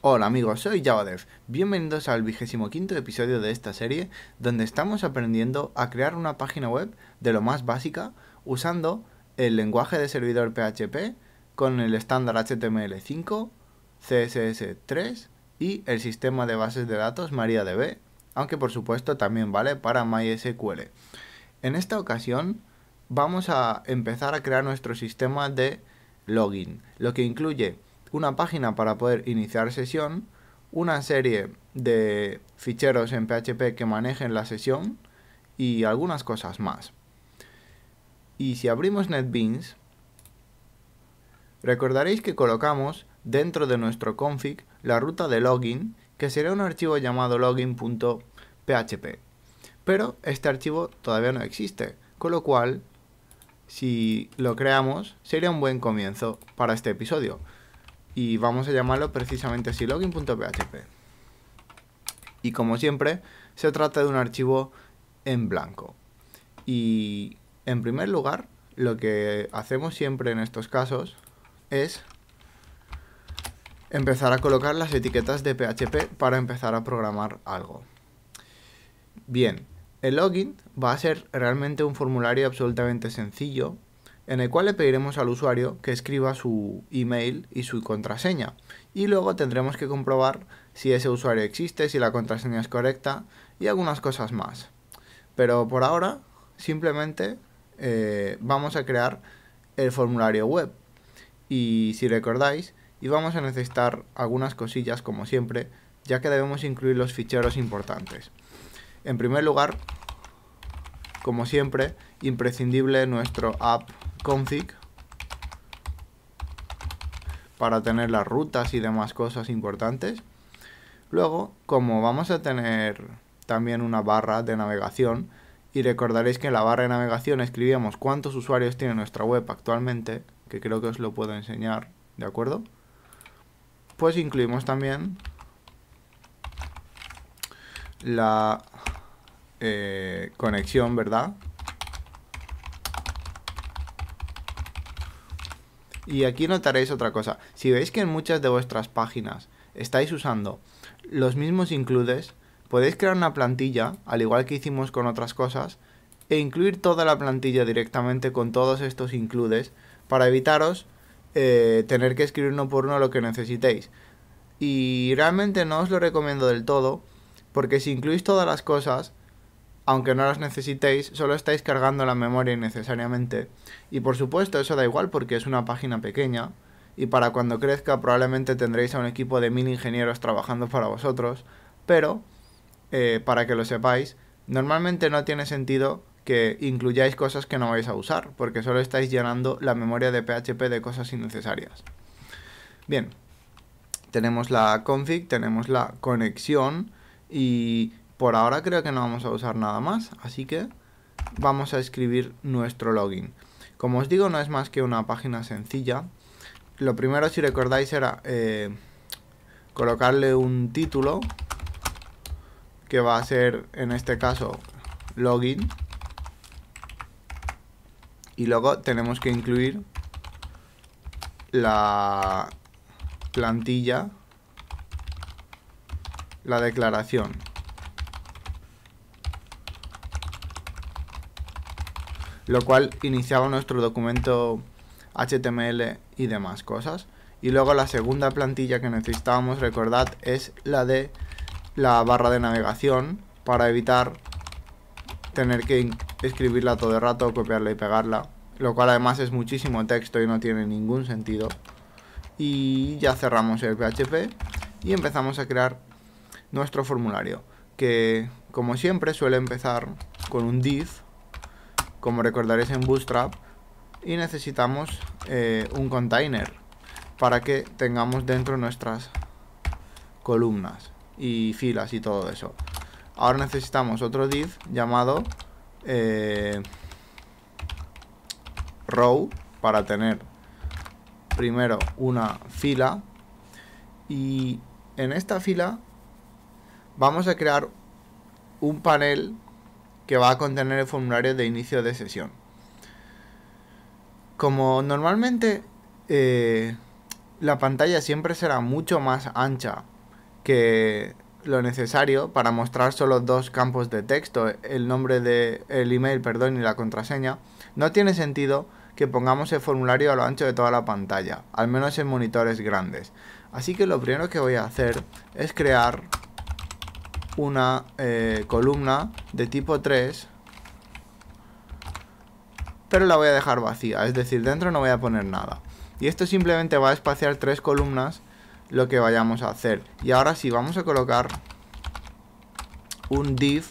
Hola amigos, soy JavaDev. Bienvenidos al vigésimo quinto episodio de esta serie, donde estamos aprendiendo a crear una página web de lo más básica usando el lenguaje de servidor PHP con el estándar HTML5, CSS3 y el sistema de bases de datos MariaDB, aunque por supuesto también vale para MySQL. En esta ocasión vamos a empezar a crear nuestro sistema de login, lo que incluye una página para poder iniciar sesión, una serie de ficheros en PHP que manejen la sesión y algunas cosas más. Y si abrimos NetBeans, recordaréis que colocamos dentro de nuestro config la ruta de login, que sería un archivo llamado login.php. Pero este archivo todavía no existe, con lo cual, si lo creamos, sería un buen comienzo para este episodio y vamos a llamarlo precisamente así login.php. Y como siempre, se trata de un archivo en blanco. Y en primer lugar, lo que hacemos siempre en estos casos es empezar a colocar las etiquetas de PHP para empezar a programar algo. Bien, el login va a ser realmente un formulario absolutamente sencillo en el cual le pediremos al usuario que escriba su email y su contraseña. Y luego tendremos que comprobar si ese usuario existe, si la contraseña es correcta y algunas cosas más. Pero por ahora simplemente eh, vamos a crear el formulario web. Y si recordáis, vamos a necesitar algunas cosillas como siempre, ya que debemos incluir los ficheros importantes. En primer lugar, como siempre, imprescindible nuestro app config para tener las rutas y demás cosas importantes. Luego, como vamos a tener también una barra de navegación, y recordaréis que en la barra de navegación escribíamos cuántos usuarios tiene nuestra web actualmente, que creo que os lo puedo enseñar, ¿de acuerdo? Pues incluimos también la eh, conexión, ¿verdad? Y aquí notaréis otra cosa. Si veis que en muchas de vuestras páginas estáis usando los mismos includes, podéis crear una plantilla, al igual que hicimos con otras cosas, e incluir toda la plantilla directamente con todos estos includes para evitaros eh, tener que escribir uno por uno lo que necesitéis. Y realmente no os lo recomiendo del todo, porque si incluís todas las cosas, aunque no las necesitéis, solo estáis cargando la memoria innecesariamente. Y por supuesto eso da igual porque es una página pequeña, y para cuando crezca probablemente tendréis a un equipo de mil ingenieros trabajando para vosotros, pero, eh, para que lo sepáis, normalmente no tiene sentido que incluyáis cosas que no vais a usar, porque solo estáis llenando la memoria de PHP de cosas innecesarias. Bien, tenemos la config, tenemos la conexión y por ahora creo que no vamos a usar nada más, así que vamos a escribir nuestro login. Como os digo, no es más que una página sencilla. Lo primero, si recordáis, era eh, colocarle un título que va a ser, en este caso, login. Y luego tenemos que incluir la plantilla, la declaración. lo cual iniciaba nuestro documento HTML y demás cosas. Y luego la segunda plantilla que necesitábamos, recordad, es la de la barra de navegación para evitar tener que escribirla todo el rato, copiarla y pegarla. Lo cual además es muchísimo texto y no tiene ningún sentido. Y ya cerramos el PHP y empezamos a crear nuestro formulario. Que como siempre suele empezar con un div como recordaréis en Bootstrap, y necesitamos eh, un container para que tengamos dentro nuestras columnas y filas y todo eso. Ahora necesitamos otro div llamado eh, row para tener primero una fila y en esta fila vamos a crear un panel que va a contener el formulario de inicio de sesión. Como normalmente eh, la pantalla siempre será mucho más ancha que lo necesario para mostrar solo dos campos de texto, el nombre de el email, perdón, y la contraseña, no tiene sentido que pongamos el formulario a lo ancho de toda la pantalla, al menos en monitores grandes. Así que lo primero que voy a hacer es crear una eh, columna de tipo 3 pero la voy a dejar vacía, es decir, dentro no voy a poner nada. Y esto simplemente va a espaciar tres columnas lo que vayamos a hacer. Y ahora sí, vamos a colocar un div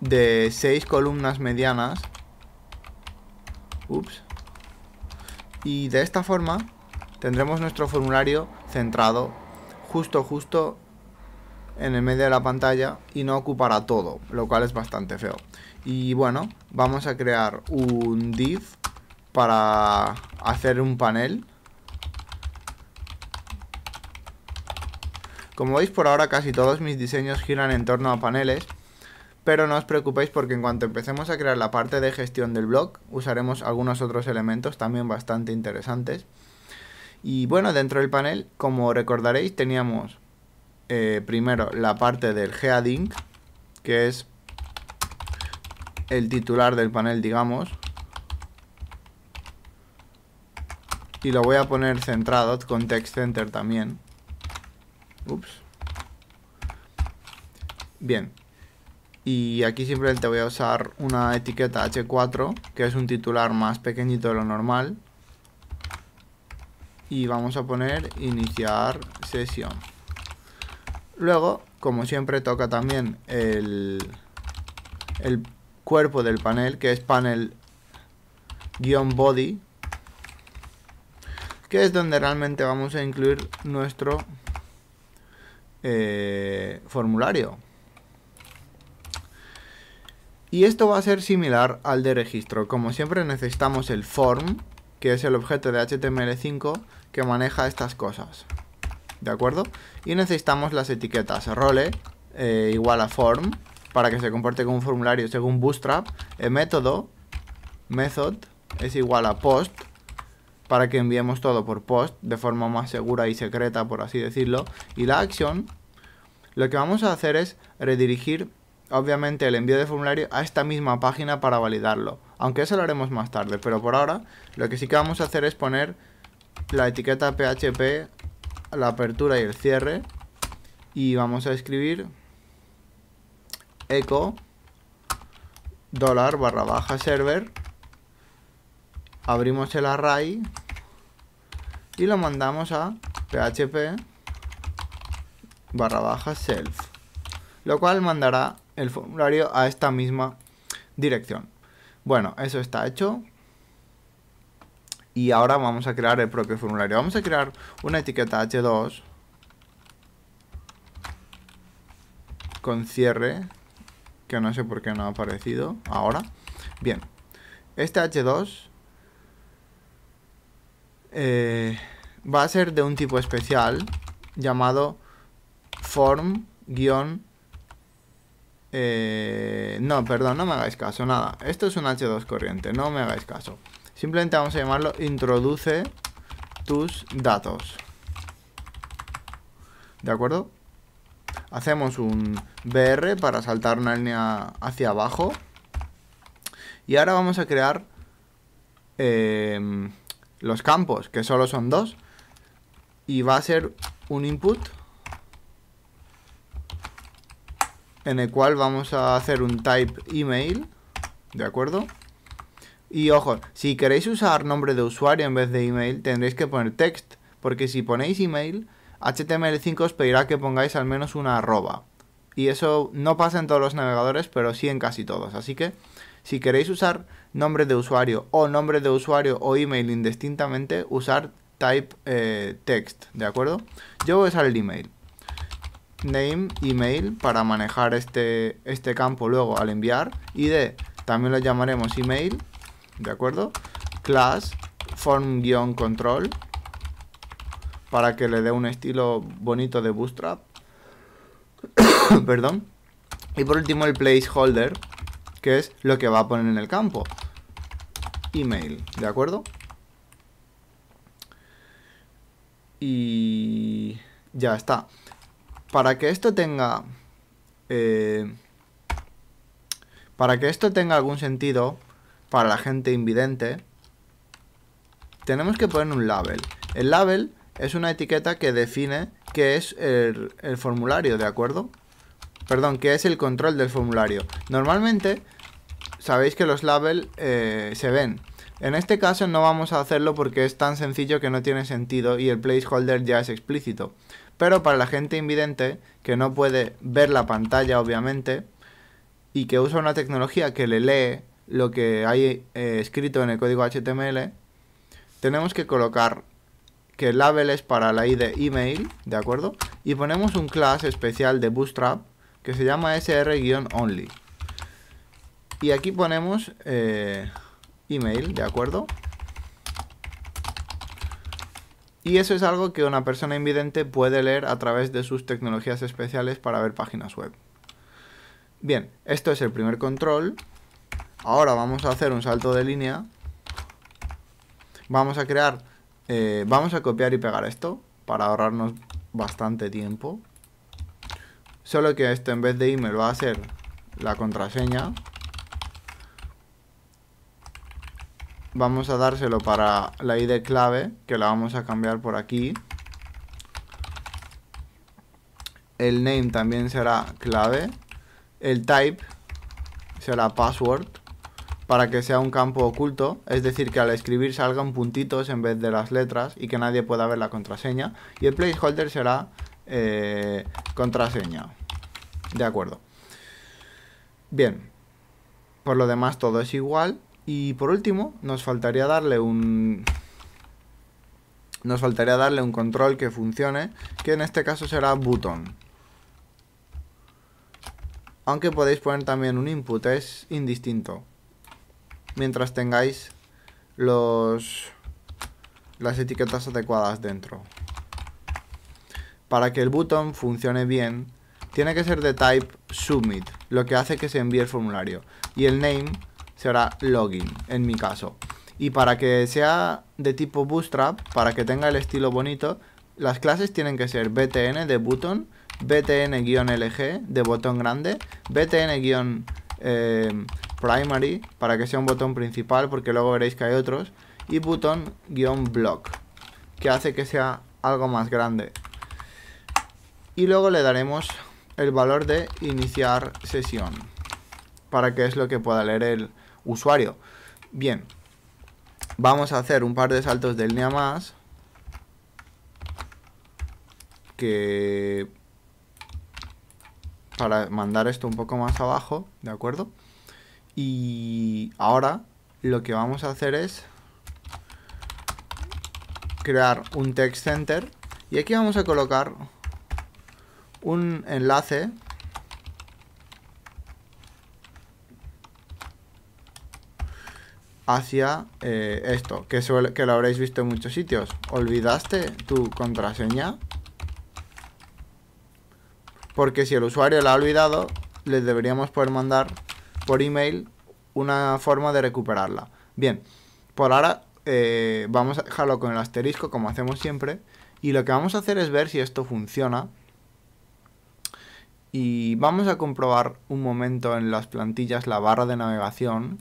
de seis columnas medianas. Ups. Y de esta forma tendremos nuestro formulario centrado justo, justo en el medio de la pantalla y no ocupará todo, lo cual es bastante feo. Y bueno, vamos a crear un div para hacer un panel. Como veis por ahora casi todos mis diseños giran en torno a paneles, pero no os preocupéis porque en cuanto empecemos a crear la parte de gestión del blog, usaremos algunos otros elementos también bastante interesantes. Y bueno, dentro del panel, como recordaréis, teníamos eh, primero la parte del heading, que es el titular del panel, digamos. Y lo voy a poner centrado, con text center también. Ups. Bien. Y aquí simplemente voy a usar una etiqueta H4, que es un titular más pequeñito de lo normal. Y vamos a poner iniciar sesión. Luego, como siempre, toca también el, cuerpo del panel, que es panel-body, que es donde realmente vamos a incluir nuestro eh, formulario. Y esto va a ser similar al de registro. Como siempre necesitamos el form, que es el objeto de HTML5 que maneja estas cosas. ¿de acuerdo? Y necesitamos las etiquetas role eh, igual a form para que se comporte como un formulario según Bootstrap, eh, método method es igual a post para que enviemos todo por post de forma más segura y secreta, por así decirlo, y la action lo que vamos a hacer es redirigir obviamente el envío de formulario a esta misma página para validarlo. Aunque eso lo haremos más tarde, pero por ahora lo que sí que vamos a hacer es poner la etiqueta PHP la apertura y el cierre. Y vamos a escribir eco dólar barra baja server. Abrimos el array y lo mandamos a php barra baja self. Lo cual mandará el formulario a esta misma dirección. Bueno, eso está hecho. Y ahora vamos a crear el propio formulario. Vamos a crear una etiqueta H2 con cierre, que no sé por qué no ha aparecido ahora. Bien, este H2 eh, va a ser de un tipo especial llamado form- eh, no, perdón, no me hagáis caso, nada. Esto es un H2 corriente, no me hagáis caso. Simplemente vamos a llamarlo introduce tus datos. ¿De acuerdo? Hacemos un br para saltar una línea hacia abajo. Y ahora vamos a crear eh, los campos, que solo son dos. Y va a ser un input en el cual vamos a hacer un type email, ¿de acuerdo? Y ojo, si queréis usar nombre de usuario en vez de email, tendréis que poner text, porque si ponéis email, HTML5 os pedirá que pongáis al menos una arroba. Y eso no pasa en todos los navegadores, pero sí en casi todos. Así que si queréis usar nombre de usuario o nombre de usuario o email indistintamente, usar type eh, text, ¿de acuerdo? Yo voy a usar el email. Name, email, para manejar este, este campo luego al enviar. Y ID, también lo llamaremos email ¿de acuerdo? Class form-control para que le dé un estilo bonito de bootstrap. Perdón. Y por último el placeholder, que es lo que va a poner en el campo. Email, ¿de acuerdo? Y ya está. Para que esto tenga... Eh, para que esto tenga algún sentido, para la gente invidente, tenemos que poner un label. El label es una etiqueta que define qué es el, formulario, ¿de acuerdo? Perdón, que es el control del formulario. Normalmente, sabéis que los labels eh, se ven. En este caso no vamos a hacerlo porque es tan sencillo que no tiene sentido y el placeholder ya es explícito. Pero para la gente invidente, que no puede ver la pantalla obviamente, y que usa una tecnología que le lee lo que hay eh, escrito en el código HTML, tenemos que colocar que el label es para la ID email, ¿de acuerdo? Y ponemos un class especial de Bootstrap que se llama sr-only. Y aquí ponemos eh, email, ¿de acuerdo? Y eso es algo que una persona invidente puede leer a través de sus tecnologías especiales para ver páginas web. Bien, esto es el primer control. Ahora vamos a hacer un salto de línea. Vamos a crear, eh, vamos a copiar y pegar esto para ahorrarnos bastante tiempo. Solo que esto en vez de email va a ser la contraseña. Vamos a dárselo para la ID clave, que la vamos a cambiar por aquí. El name también será clave. El type será password para que sea un campo oculto, es decir, que al escribir salgan puntitos en vez de las letras y que nadie pueda ver la contraseña. Y el placeholder será eh, contraseña. De acuerdo. Bien. Por lo demás todo es igual. Y por último, nos faltaría darle un... Nos faltaría darle un control que funcione, que en este caso será button. Aunque podéis poner también un input, es indistinto mientras tengáis los, las etiquetas adecuadas dentro. Para que el botón funcione bien, tiene que ser de type submit, lo que hace que se envíe el formulario. Y el name será login, en mi caso. Y para que sea de tipo bootstrap, para que tenga el estilo bonito, las clases tienen que ser btn de button, btn-lg de botón grande, btn- eh, primary para que sea un botón principal porque luego veréis que hay otros y button-block que hace que sea algo más grande y luego le daremos el valor de iniciar sesión para que es lo que pueda leer el usuario bien vamos a hacer un par de saltos de línea más que para mandar esto un poco más abajo, ¿de acuerdo? Y ahora lo que vamos a hacer es crear un text center y aquí vamos a colocar un enlace hacia eh, esto, que, que lo habréis visto en muchos sitios. ¿Olvidaste tu contraseña? Porque si el usuario la ha olvidado, le deberíamos poder mandar por email una forma de recuperarla. Bien, por ahora eh, vamos a dejarlo con el asterisco como hacemos siempre y lo que vamos a hacer es ver si esto funciona y vamos a comprobar un momento en las plantillas la barra de navegación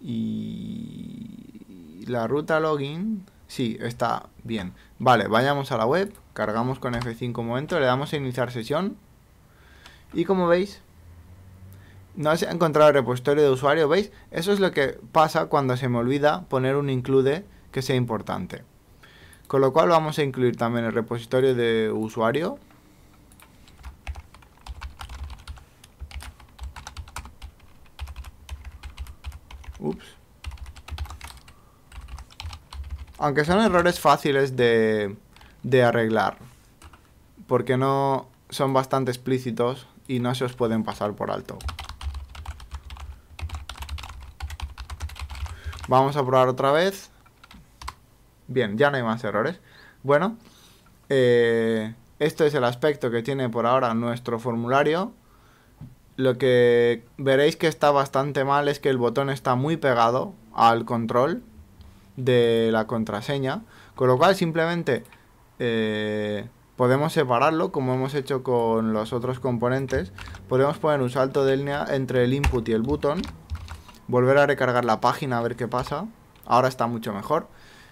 y la ruta login sí, está bien vale, vayamos a la web cargamos con F5 un momento, le damos a iniciar sesión y como veis no se ha encontrado repositorio de usuario, ¿veis? Eso es lo que pasa cuando se me olvida poner un include que sea importante. Con lo cual vamos a incluir también el repositorio de usuario. Ups. Aunque son errores fáciles de, de arreglar. Porque no son bastante explícitos y no se os pueden pasar por alto. Vamos a probar otra vez. Bien, ya no hay más errores. Bueno, eh, esto es el aspecto que tiene por ahora nuestro formulario. Lo que veréis que está bastante mal es que el botón está muy pegado al control de la contraseña. Con lo cual simplemente eh, podemos separarlo como hemos hecho con los otros componentes. Podemos poner un salto de línea entre el input y el botón volver a recargar la página a ver qué pasa. Ahora está mucho mejor.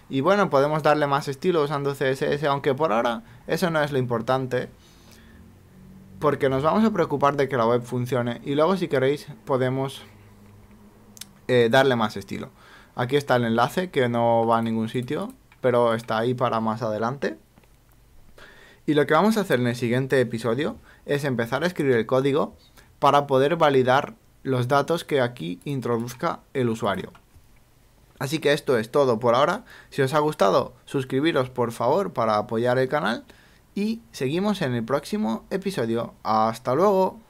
Y bueno, podemos darle más estilo usando CSS, aunque por ahora eso no es lo importante. Porque nos vamos a preocupar de que la web funcione y luego si queréis podemos eh, darle más estilo. Aquí está el enlace que no va a ningún sitio, pero está ahí para más adelante. Y lo que vamos a hacer en el siguiente episodio es empezar a escribir el código para poder validar los datos que aquí introduzca el usuario. Así que esto es todo por ahora. Si os ha gustado, suscribiros por favor para apoyar el canal y seguimos en el próximo episodio. Hasta luego.